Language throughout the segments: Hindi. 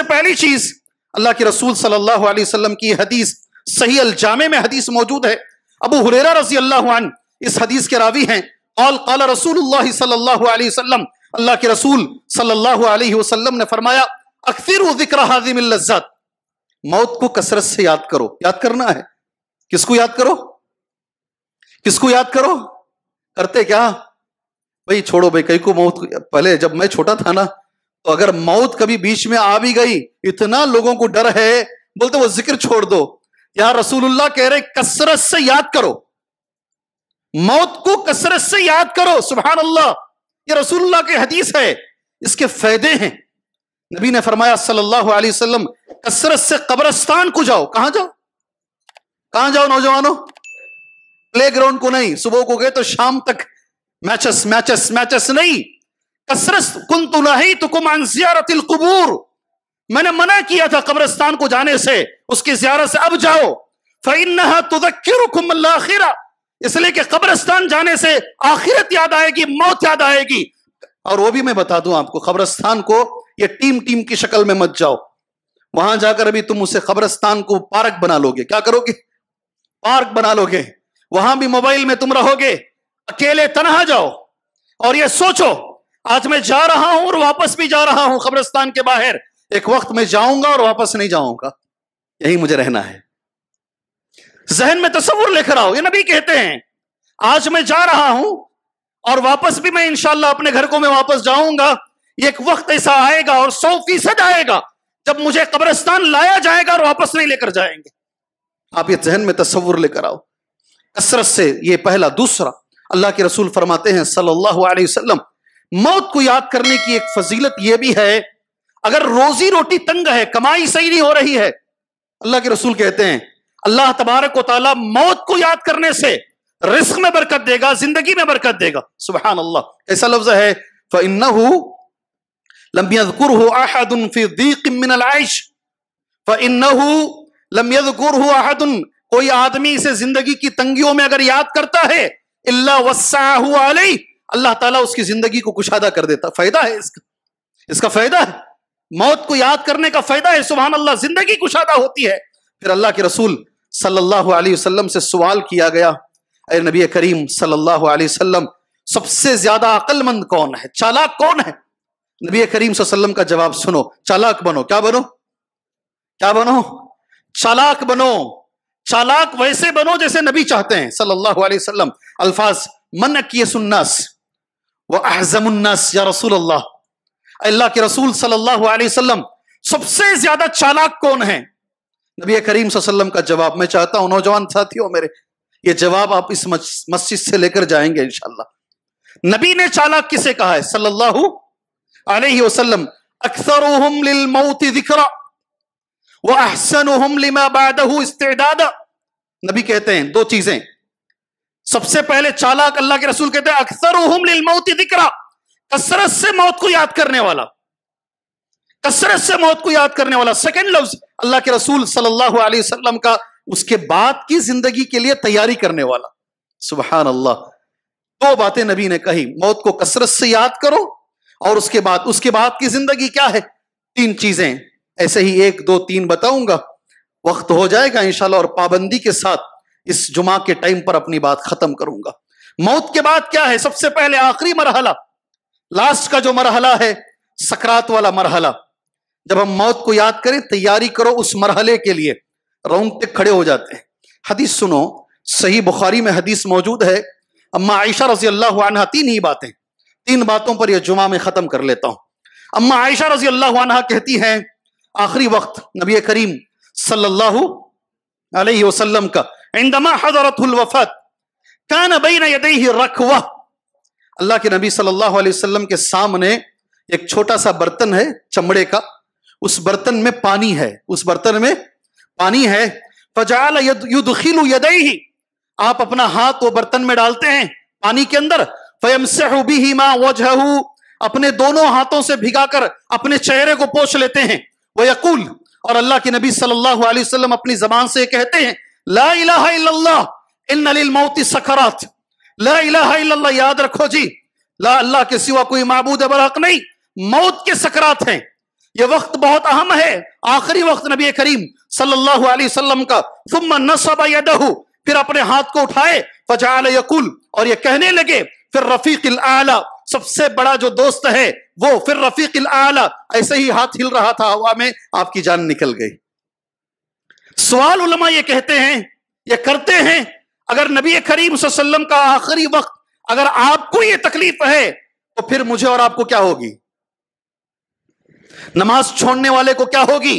सबसे पहली चीज अल्लाह के रसूल सल्लल्लाहु अलैहि वसल्लम की हदीस सही जामे में हदीस मौजूद है अबू हुरेरा रजी अल्लाह इस हदीस के रावी हैं और कला रसूल सल्लल्लाहु अलैहि वसल्लम अल्लाह के रसूल सल्लल्लाहु अलैहि वसल्लम ने फरमाया अक्सर जिक्र हाजिम लज्जात मौत को कसरत से याद करो याद करना है किसको याद करो किसको याद करो करते क्या भाई छोड़ो भाई कई को मौत पहले जब मैं छोटा था ना तो अगर मौत कभी बीच में आ भी गई इतना लोगों को डर है बोलते वो जिक्र छोड़ दो यहां रसूलुल्लाह कह रहे कसरत से याद करो मौत को कसरत से याद करो सुबह अल्लाह ये रसूलुल्लाह के हदीस है इसके फायदे हैं नबी ने फरमाया सल्लल्लाहु अलैहि वसल्लम कसरत से कब्रस्तान को जाओ कहां जाओ कहां जाओ नौजवानों प्ले ग्राउंड को नहीं सुबह को गए तो शाम तक मैचस मैचस मैचस नहीं कसरत कुन नहीं तो कुम अनसियारतिल कबूर मैंने मना किया था कब्रस्तान को जाने से उसकी जियारत से अब जाओ फिर तुदक्खिरा इसलिए कि कब्रस्तान जाने से आखिरत याद आएगी मौत याद आएगी और वो भी मैं बता दूं आपको कब्रस्तान को ये टीम टीम की शक्ल में मत जाओ वहां जाकर अभी तुम उसे कब्रस्तान को पार्क बना लोगे क्या करोगे पार्क बना लोगे वहां भी मोबाइल में तुम रहोगे अकेले तनहा जाओ और ये सोचो आज मैं जा रहा हूं और वापस भी जा रहा हूं कब्रस्तान के बाहर एक वक्त मैं जाऊंगा और वापस नहीं जाऊंगा यही मुझे रहना है जहन में तस्वुर लेकर आओ ये नबी कहते हैं आज मैं जा रहा हूं और वापस भी मैं इंशाला अपने घर को मैं वापस जाऊंगा एक वक्त ऐसा आएगा और सौ फीसद आएगा जब मुझे कब्रस्तान लाया जाएगा और वापस नहीं लेकर जाएंगे आप ये जहन में तस्वुर लेकर आओ कसरत से ये पहला दूसरा अल्लाह के रसूल फरमाते हैं सल्लाम मौत को याद करने की एक फजीलत यह भी है अगर रोजी रोटी तंग है कमाई सही नहीं हो रही है अल्लाह के रसूल कहते हैं अल्लाह तबारक व मौत को याद करने से रिस्क में बरकत देगा जिंदगी में बरकत देगा सुबह अल्लाह ऐसा लफ्ज है फन्ना लम्बियकुर हो आहदन फिरदीकमिनश कोई आदमी इसे जिंदगी की तंगियों में अगर याद करता है इल्ला वस्सा अल्लाह ताला उसकी जिंदगी को कुशादा कर देता फायदा है इसका इसका फायदा है मौत को याद करने का फायदा है सुबह अल्लाह जिंदगी कुशादा होती है फिर अल्लाह के रसूल सल्लल्लाहु अलैहि वसल्लम से सवाल किया गया अरे नबी करीम सल्लल्लाहु अलैहि वसल्लम सबसे ज्यादा अकलमंद कौन है चालाक कौन है नबी करीम सल्लम का जवाब सुनो चालाक बनो क्या बनो क्या बनो चालाक बनो चालाक वैसे बनो जैसे नबी चाहते हैं सल्लल्लाहु अलैहि वसल्लम अल्फाज मन किए सुन्नास अल्लाह के रसूल सल्लल्लाहु अलैहि वसल्लम सबसे ज्यादा चालाक कौन है नबी करीम सल्लम का जवाब मैं चाहता हूं नौजवान साथियों मेरे ये जवाब आप इस मस्जिद से लेकर जाएंगे इनशाला नबी ने चालाक किसे कहा है सल्लल्लाहु अलैहि वसल्लम अक्सर जिक्रा वह अहसन लिमा बादहू इस्तेदाद नबी कहते हैं दो चीजें सबसे पहले चालाक अल्लाह के रसूल कहते हैं अक्सर दिकरा कसरत से मौत को याद करने वाला कसरत से मौत को याद करने वाला सेकेंड लफ्ज अल्लाह के रसूल सल्लल्लाहु अलैहि वसल्लम का उसके बाद की जिंदगी के लिए तैयारी करने वाला सुबहान अल्लाह दो बातें नबी ने कही मौत को कसरत से याद करो और उसके बाद उसके बाद की जिंदगी क्या है तीन चीजें ऐसे ही एक दो तीन बताऊंगा वक्त हो जाएगा इंशाल्लाह और पाबंदी के साथ इस जुमा के टाइम पर अपनी बात खत्म करूंगा मौत के बाद क्या है सबसे पहले आखिरी मरहला लास्ट का जो मरहला है सकरात वाला मरहला जब हम मौत को याद करें तैयारी करो उस मरहले के लिए रोंगते खड़े हो जाते हैं हदीस सुनो सही बुखारी में हदीस मौजूद है अम्मा आयशा रजी अल्लाह तीन ही बातें तीन बातों पर यह जुमा में ख़त्म कर लेता हूं अम्मा आयशा रजी अल्लाह कहती हैं आखिरी वक्त नबी करीम सल्लल्लाहु अलैहि वसल्लम का इंदमा हजरतुल वफत कान बैन यदई रखवा अल्लाह के नबी सल्लल्लाहु अलैहि वसल्लम के सामने एक छोटा सा बर्तन है चमड़े का उस बर्तन में पानी है उस बर्तन में पानी है फजाल युदखिलु यदई आप अपना हाथ वो बर्तन में डालते हैं पानी के अंदर फयमसहु बिही मा वजहू अपने दोनों हाथों से भिगाकर अपने चेहरे को पोछ लेते हैं वह यकुल और अल्लाह के नबी सल्लल्लाहु अलैहि वसल्लम अपनी जबान से कहते हैं ला इला मौती सकरात ला इला याद रखो जी ला अल्लाह के सिवा कोई मबूद बरहक नहीं मौत के सकरात हैं यह वक्त बहुत अहम है आखिरी वक्त नबी करीम सल्लल्लाहु अलैहि वसल्लम का फुम नसबा यदहू फिर अपने हाथ को उठाए फजाल यकुल और ये कहने लगे फिर रफीक आला सबसे बड़ा जो दोस्त है वो फिर रफीक आला ऐसे ही हाथ हिल रहा था हवा में आपकी जान निकल गई सवाल उलमा ये कहते हैं ये करते हैं अगर नबी करीम वसल्लम का आखिरी वक्त अगर आपको ये तकलीफ है तो फिर मुझे और आपको क्या होगी नमाज छोड़ने वाले को क्या होगी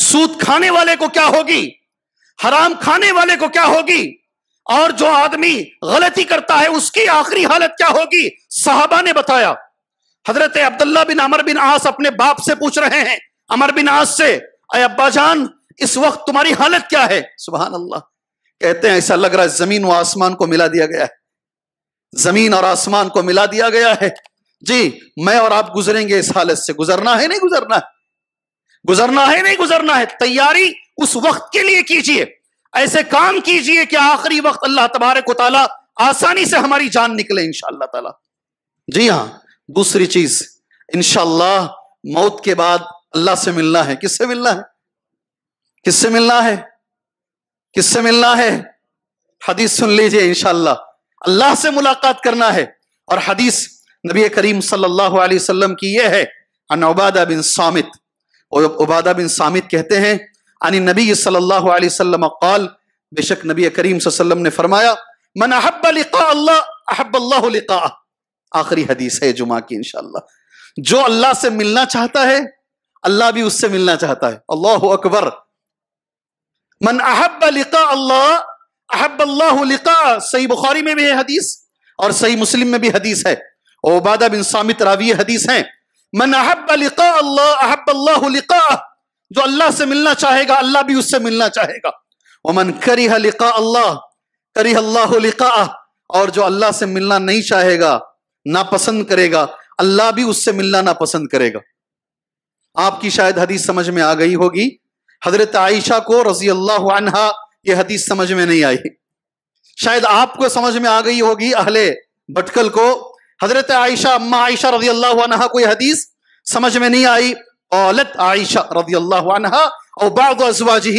सूद खाने वाले को क्या होगी हराम खाने वाले को क्या होगी और जो आदमी गलती करता है उसकी आखिरी हालत क्या होगी साहबा ने बताया हजरत अब्दुल्ला बिन अमर बिन आस अपने बाप से पूछ रहे हैं अमर बिन आस से अब्बा जान इस वक्त तुम्हारी हालत क्या है सुबह अल्लाह कहते हैं ऐसा लग रहा है जमीन व आसमान को मिला दिया गया है जमीन और आसमान को मिला दिया गया है जी मैं और आप गुजरेंगे इस हालत से गुजरना है नहीं गुजरना है गुजरना है नहीं गुजरना है तैयारी उस वक्त के लिए कीजिए ऐसे काम कीजिए कि आखिरी वक्त अल्लाह तबारक ताला आसानी से हमारी जान निकले इनशाला ताला जी हाँ दूसरी चीज इनशाला मौत के बाद अल्लाह से मिलना है किससे मिलना है किससे मिलना है किससे मिलना है हदीस सुन लीजिए इनशाला अल्लाह से मुलाकात करना है और हदीस नबी करीम सल्लल्लाहु अलैहि वसल्लम की यह है अन उबादा बिन सामित और उबादा बिन सामित कहते हैं अन नबी सल्लल्लाहु अलैहि वसल्लम कौल बेशक नबी करीम सल्लम ने फरमाया मन अहब अल्लाह अहब अल्लाह आखिरी हदीस है जुमा की इनशाला जो अल्लाह से मिलना चाहता है अल्लाह भी उससे मिलना चाहता है अल्लाह अकबर من احب لقاء الله احب الله لقاء صحیح بخاری میں بھی ہے حدیث اور صحیح مسلم میں بھی حدیث ہے عبادہ بن صامت راوی حدیث ہیں من احب لقاء الله احب الله لقاء جو اللہ سے ملنا چاہے گا اللہ بھی اس سے ملنا چاہے گا ومن كره لقاء الله كره الله لقاء اور جو اللہ سے ملنا نہیں چاہے گا ناپسند کرے گا اللہ بھی اس سے ملنا ناپسند کرے گا آپ کی شاید حدیث سمجھ میں آگئی ہوگی हजरत आयशा को रजी अल्लाह अनहा ये हदीस समझ में नहीं आई शायद आपको समझ में आ गई होगी अहले भटकल को हजरत आयशा अम्मा आयशा रजी अल्लाह अनहा को यह हदीस समझ में नहीं आई औलत आयशा रजी अल्लाह अनहा और बाजवाजी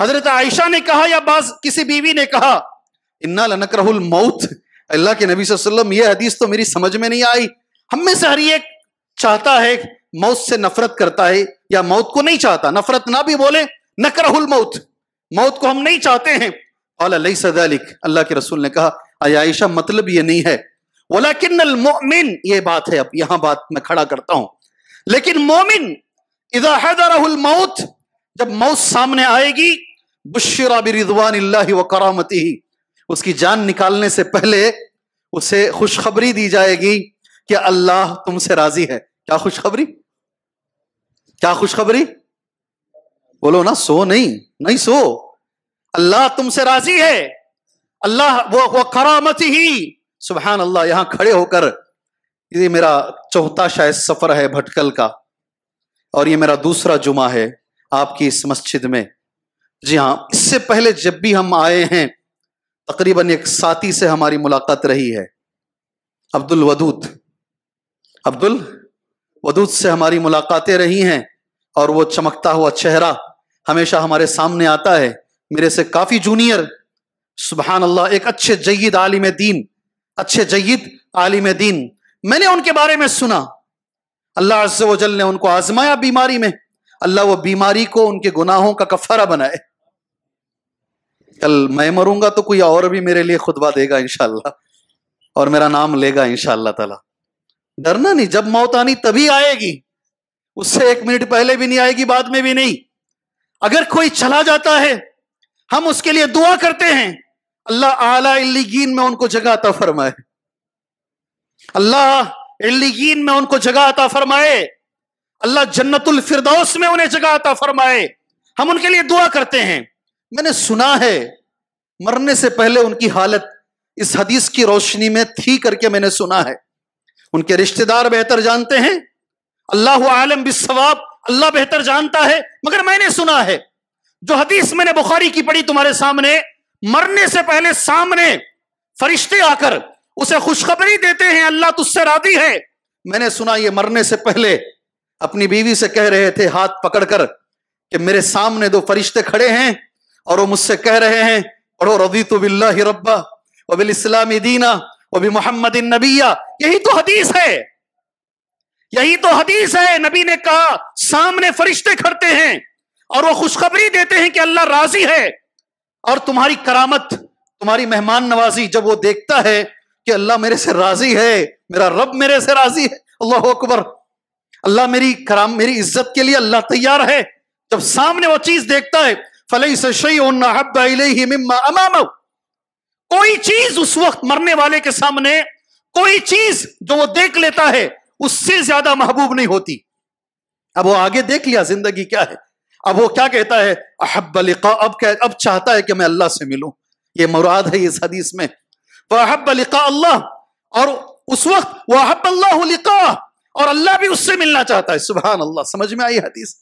हजरत आयशा ने कहा या बाज किसी बीवी ने कहा इन्ना लनक रहुल मौत अल्लाह के नबी वसल्लम यह हदीस तो मेरी समझ में नहीं आई हम में से हर एक चाहता है मौत से नफरत करता है या मौत को नहीं चाहता नफरत ना भी बोले नकरहुल मौत मौत को हम नहीं चाहते हैं अल्लाह सदालिक अल्लाह के रसूल ने कहा आयशा मतलब ये नहीं है वलाकिन ये बात है अब यहां बात मैं खड़ा करता हूं लेकिन मोमिन इदा मौत जब मौत सामने आएगी बुशरा रिजवान व करामती ही उसकी जान निकालने से पहले उसे खुशखबरी दी जाएगी कि अल्लाह तुमसे राजी है क्या खुशखबरी क्या खुशखबरी बोलो ना सो नहीं नहीं सो अल्लाह तुमसे राजी है अल्लाह वो वो करामत ही सुबह अल्लाह यहां खड़े होकर ये मेरा चौथा शायद सफर है भटकल का और ये मेरा दूसरा जुमा है आपकी इस मस्जिद में जी हाँ इससे पहले जब भी हम आए हैं तकरीबन एक साथी से हमारी मुलाकात रही है अब्दुल वदूद अब्दुल वदूद से हमारी मुलाकातें रही हैं और वो चमकता हुआ चेहरा हमेशा हमारे सामने आता है मेरे से काफी जूनियर सुबहान अल्लाह एक अच्छे जयद आलिम दीन अच्छे जयद आलिम दीन मैंने उनके बारे में सुना अल्लाह अज्जल ने उनको आजमाया बीमारी में अल्लाह वो बीमारी को उनके गुनाहों का कफारा बनाए कल मैं मरूंगा तो कोई और भी मेरे लिए खुतबा देगा इनशाला और मेरा नाम लेगा इनशाला तला डरना नहीं जब मौत आनी तभी आएगी उससे एक मिनट पहले भी नहीं आएगी बाद में भी नहीं अगर कोई चला जाता है हम उसके लिए दुआ करते हैं अल्लाह आला इल्लीगीन में उनको जगह अता फरमाए अल्लाह इल्लीगीन में उनको जगह अता फरमाए अल्लाह जन्नतुल फिरदौस में उन्हें जगह अता फरमाए हम उनके लिए दुआ करते हैं मैंने सुना है मरने से पहले उनकी हालत इस हदीस की रोशनी में थी करके मैंने सुना है उनके रिश्तेदार बेहतर जानते हैं अल्लाह आलम बिसवाब अल्लाह बेहतर जानता है मगर मैंने सुना है जो हदीस मैंने बुखारी की पढ़ी तुम्हारे सामने मरने से पहले सामने फरिश्ते आकर उसे खुशखबरी देते हैं अल्लाह तुझसे राधी है मैंने सुना ये मरने से पहले अपनी बीवी से कह रहे थे हाथ पकड़कर कि मेरे सामने दो फरिश्ते खड़े हैं और वो मुझसे कह रहे हैं पढ़ो रदी तो बिल्ला रब्बा वबिल इस्लामी दीना वबी मोहम्मद नबिया यही तो हदीस है यही तो हदीस है नबी ने कहा सामने फरिश्ते खड़ते हैं और वो खुशखबरी देते हैं कि अल्लाह राजी है और तुम्हारी करामत तुम्हारी मेहमान नवाजी जब वो देखता है कि अल्लाह मेरे से राजी है मेरा रब मेरे से राजी है अल्लाह अकबर अल्लाह मेरी कराम मेरी इज्जत के लिए अल्लाह तैयार है जब सामने वो चीज देखता है फलई कोई चीज उस वक्त मरने वाले के सामने कोई चीज जो वो देख लेता है उससे ज्यादा महबूब नहीं होती अब वो आगे देख लिया जिंदगी क्या है अब वो क्या कहता है अहब लिका अब कह अब चाहता है कि मैं अल्लाह से मिलूं ये मुराद है इस हदीस में अहब लिका अल्लाह और उस वक्त अहब अल्लाह लिका और अल्लाह भी उससे मिलना चाहता है सुबह अल्लाह समझ में आई हदीस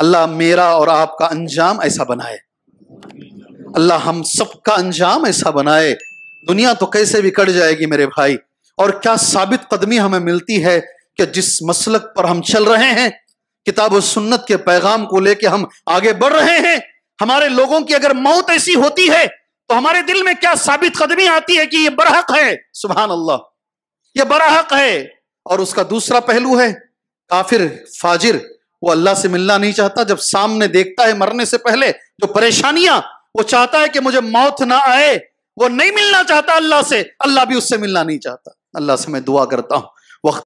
अल्लाह मेरा और आपका अंजाम ऐसा बनाए अल्लाह हम सबका अंजाम ऐसा बनाए दुनिया तो कैसे भी कट जाएगी मेरे भाई और क्या साबित कदमी हमें मिलती है कि जिस मसलक पर हम चल रहे हैं किताब और सुन्नत के पैगाम को लेकर हम आगे बढ़ रहे हैं हमारे लोगों की अगर मौत ऐसी होती है तो हमारे दिल में क्या साबित कदमी आती है कि ये बरहक है सुबहान अल्लाह ये बरहक है और उसका दूसरा पहलू है काफिर फाजिर वो अल्लाह से मिलना नहीं चाहता जब सामने देखता है मरने से पहले जो परेशानियां वो चाहता है कि मुझे मौत ना आए वो नहीं मिलना चाहता अल्लाह से अल्लाह भी उससे मिलना नहीं चाहता अल्लाह से मैं दुआ करता हूँ